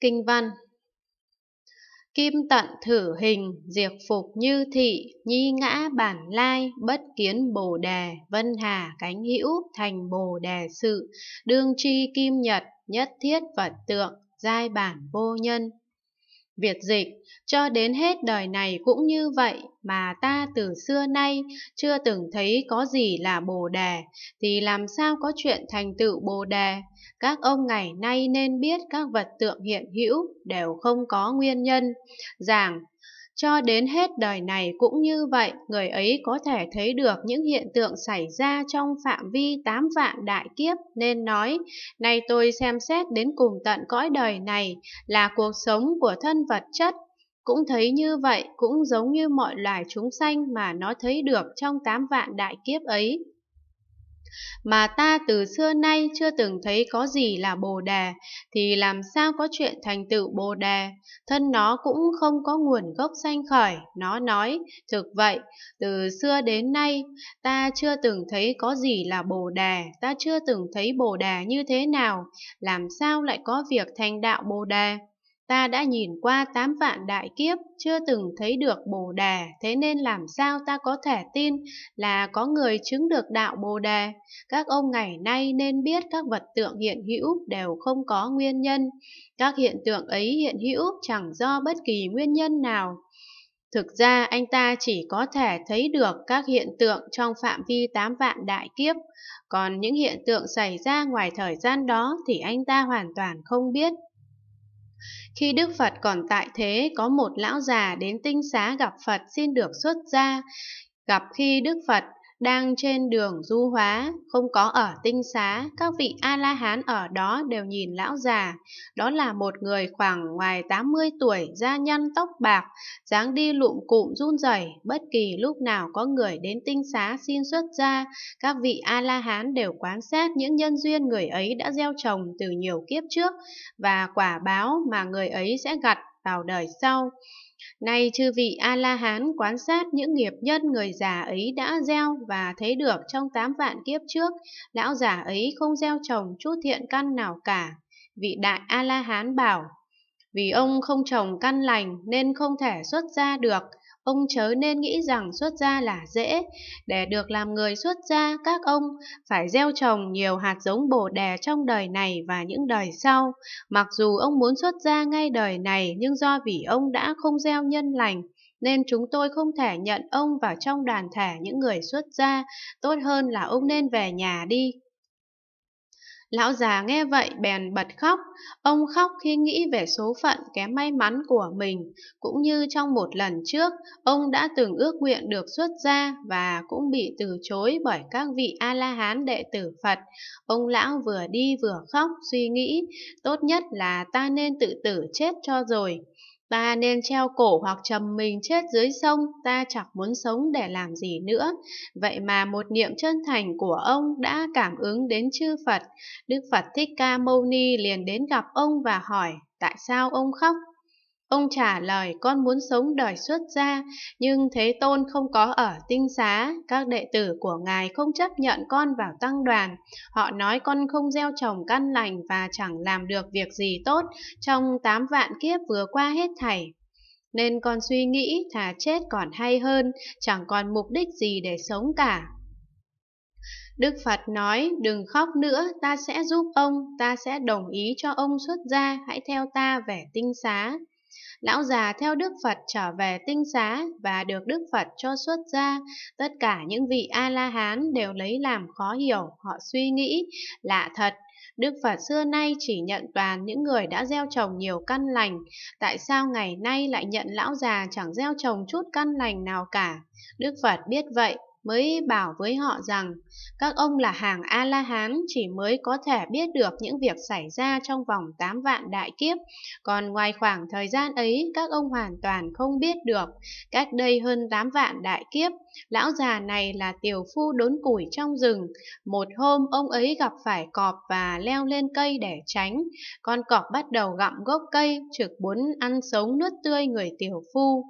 Kinh văn Kim tận thử hình, diệt phục như thị, nhi ngã bản lai, bất kiến bồ đề, vân hà cánh hữu, thành bồ đề sự, đương tri kim nhật, nhất thiết vật tượng, giai bản vô nhân, Việt dịch, cho đến hết đời này cũng như vậy mà ta từ xưa nay chưa từng thấy có gì là bồ đề, thì làm sao có chuyện thành tựu bồ đề? Các ông ngày nay nên biết các vật tượng hiện hữu đều không có nguyên nhân. Giảng, cho đến hết đời này cũng như vậy, người ấy có thể thấy được những hiện tượng xảy ra trong phạm vi tám vạn đại kiếp nên nói, nay tôi xem xét đến cùng tận cõi đời này là cuộc sống của thân vật chất. Cũng thấy như vậy, cũng giống như mọi loài chúng sanh mà nó thấy được trong tám vạn đại kiếp ấy mà ta từ xưa nay chưa từng thấy có gì là bồ đề thì làm sao có chuyện thành tựu bồ đề thân nó cũng không có nguồn gốc sanh khởi nó nói thực vậy từ xưa đến nay ta chưa từng thấy có gì là bồ đề ta chưa từng thấy bồ đề như thế nào làm sao lại có việc thành đạo bồ đề Ta đã nhìn qua tám vạn đại kiếp, chưa từng thấy được Bồ Đề, thế nên làm sao ta có thể tin là có người chứng được đạo Bồ Đề? Các ông ngày nay nên biết các vật tượng hiện hữu đều không có nguyên nhân. Các hiện tượng ấy hiện hữu chẳng do bất kỳ nguyên nhân nào. Thực ra anh ta chỉ có thể thấy được các hiện tượng trong phạm vi tám vạn đại kiếp, còn những hiện tượng xảy ra ngoài thời gian đó thì anh ta hoàn toàn không biết. Khi Đức Phật còn tại thế, có một lão già đến tinh xá gặp Phật xin được xuất gia. Gặp khi Đức Phật đang trên đường du hóa, không có ở tinh xá, các vị A-la-hán ở đó đều nhìn lão già. Đó là một người khoảng ngoài 80 tuổi, da nhăn tóc bạc, dáng đi lụm cụm run rẩy. bất kỳ lúc nào có người đến tinh xá xin xuất gia, các vị A-la-hán đều quán sát những nhân duyên người ấy đã gieo trồng từ nhiều kiếp trước và quả báo mà người ấy sẽ gặt vào đời sau. Nay chư vị A-la-hán quan sát những nghiệp nhân người già ấy đã gieo và thấy được trong tám vạn kiếp trước, lão già ấy không gieo trồng chút thiện căn nào cả. Vị đại A-la-hán bảo, vì ông không trồng căn lành nên không thể xuất ra được, Ông chớ nên nghĩ rằng xuất gia là dễ, để được làm người xuất gia các ông phải gieo trồng nhiều hạt giống bồ đề trong đời này và những đời sau. Mặc dù ông muốn xuất gia ngay đời này nhưng do vì ông đã không gieo nhân lành, nên chúng tôi không thể nhận ông vào trong đoàn thể những người xuất gia, tốt hơn là ông nên về nhà đi. Lão già nghe vậy bèn bật khóc, ông khóc khi nghĩ về số phận kém may mắn của mình, cũng như trong một lần trước, ông đã từng ước nguyện được xuất gia và cũng bị từ chối bởi các vị A-la-hán đệ tử Phật. Ông lão vừa đi vừa khóc suy nghĩ, tốt nhất là ta nên tự tử chết cho rồi. Ta nên treo cổ hoặc trầm mình chết dưới sông, ta chẳng muốn sống để làm gì nữa. Vậy mà một niệm chân thành của ông đã cảm ứng đến chư Phật. Đức Phật Thích Ca Mâu Ni liền đến gặp ông và hỏi, tại sao ông khóc? Ông trả lời con muốn sống đời xuất gia, nhưng Thế Tôn không có ở tinh xá, các đệ tử của Ngài không chấp nhận con vào tăng đoàn. Họ nói con không gieo trồng căn lành và chẳng làm được việc gì tốt trong tám vạn kiếp vừa qua hết thảy. Nên con suy nghĩ thà chết còn hay hơn, chẳng còn mục đích gì để sống cả. Đức Phật nói, đừng khóc nữa, ta sẽ giúp ông, ta sẽ đồng ý cho ông xuất gia, hãy theo ta về tinh xá. Lão già theo Đức Phật trở về tinh xá và được Đức Phật cho xuất gia. Tất cả những vị A-la-hán đều lấy làm khó hiểu, họ suy nghĩ, lạ thật. Đức Phật xưa nay chỉ nhận toàn những người đã gieo trồng nhiều căn lành, tại sao ngày nay lại nhận lão già chẳng gieo trồng chút căn lành nào cả? Đức Phật biết vậy, mới bảo với họ rằng các ông là hàng A-la-hán chỉ mới có thể biết được những việc xảy ra trong vòng 8 vạn đại kiếp, còn ngoài khoảng thời gian ấy các ông hoàn toàn không biết được. Cách đây hơn 8 vạn đại kiếp, lão già này là tiểu phu đốn củi trong rừng. Một hôm ông ấy gặp phải cọp và leo lên cây để tránh. Con cọp bắt đầu gặm gốc cây, trực muốn ăn sống nước tươi người tiểu phu.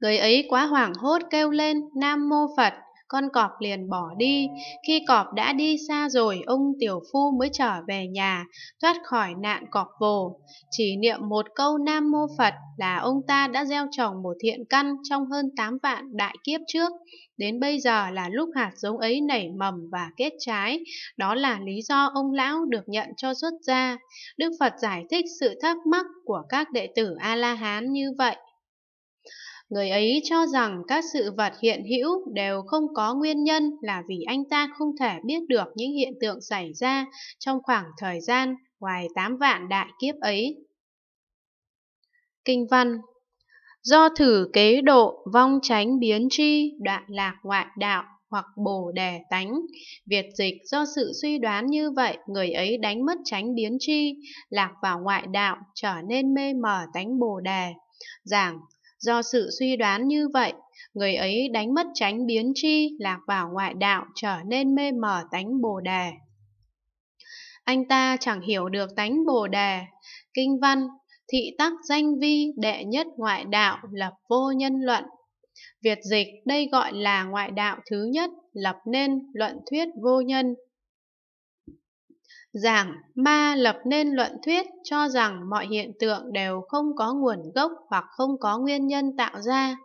Người ấy quá hoảng hốt kêu lên Nam Mô Phật, con cọp liền bỏ đi. Khi cọp đã đi xa rồi, ông tiểu phu mới trở về nhà, thoát khỏi nạn cọp vồ. Chỉ niệm một câu Nam Mô Phật là ông ta đã gieo trồng một thiện căn trong hơn 8 vạn đại kiếp trước. Đến bây giờ là lúc hạt giống ấy nảy mầm và kết trái, đó là lý do ông lão được nhận cho xuất gia. Đức Phật giải thích sự thắc mắc của các đệ tử A-la-hán như vậy. Người ấy cho rằng các sự vật hiện hữu đều không có nguyên nhân là vì anh ta không thể biết được những hiện tượng xảy ra trong khoảng thời gian ngoài 8 vạn đại kiếp ấy. Kinh văn Do thử kế độ vong tránh biến tri đoạn lạc ngoại đạo hoặc bồ đề tánh. Việt dịch do sự suy đoán như vậy, người ấy đánh mất tránh biến tri, lạc vào ngoại đạo, trở nên mê mờ tánh bồ đề. Giảng Do sự suy đoán như vậy, người ấy đánh mất tránh biến chi, lạc vào ngoại đạo, trở nên mê mờ tánh Bồ Đề. Anh ta chẳng hiểu được tánh Bồ Đề, kinh văn, thị tắc danh vi đệ nhất ngoại đạo lập vô nhân luận. Việt dịch đây gọi là ngoại đạo thứ nhất lập nên luận thuyết vô nhân Giảng ma lập nên luận thuyết cho rằng mọi hiện tượng đều không có nguồn gốc hoặc không có nguyên nhân tạo ra.